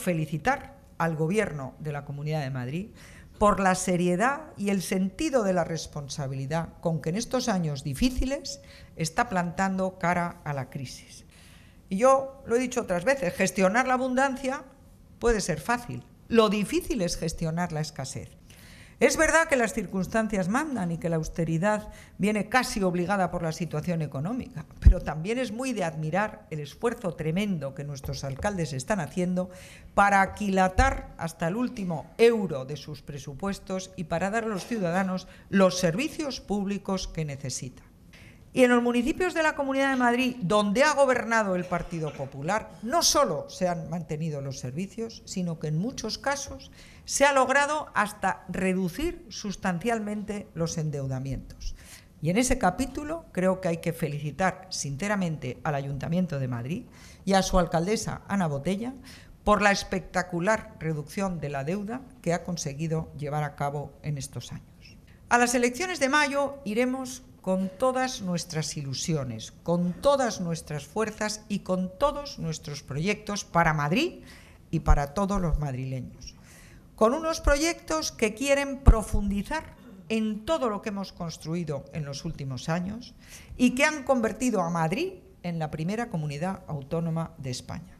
felicitar al Gobierno de la Comunidad de Madrid por la seriedad y el sentido de la responsabilidad con que en estos años difíciles está plantando cara a la crisis. Y yo lo he dicho otras veces, gestionar la abundancia puede ser fácil, lo difícil es gestionar la escasez. Es verdad que las circunstancias mandan y que la austeridad viene casi obligada por la situación económica, pero también es muy de admirar el esfuerzo tremendo que nuestros alcaldes están haciendo para aquilatar hasta el último euro de sus presupuestos y para dar a los ciudadanos los servicios públicos que necesitan. Y en los municipios de la Comunidad de Madrid, donde ha gobernado el Partido Popular, no solo se han mantenido los servicios, sino que en muchos casos se ha logrado hasta reducir sustancialmente los endeudamientos. Y en ese capítulo creo que hay que felicitar sinceramente al Ayuntamiento de Madrid y a su alcaldesa Ana Botella por la espectacular reducción de la deuda que ha conseguido llevar a cabo en estos años. A las elecciones de mayo iremos con todas nuestras ilusiones, con todas nuestras fuerzas y con todos nuestros proyectos para Madrid y para todos los madrileños. Con unos proyectos que quieren profundizar en todo lo que hemos construido en los últimos años y que han convertido a Madrid en la primera comunidad autónoma de España.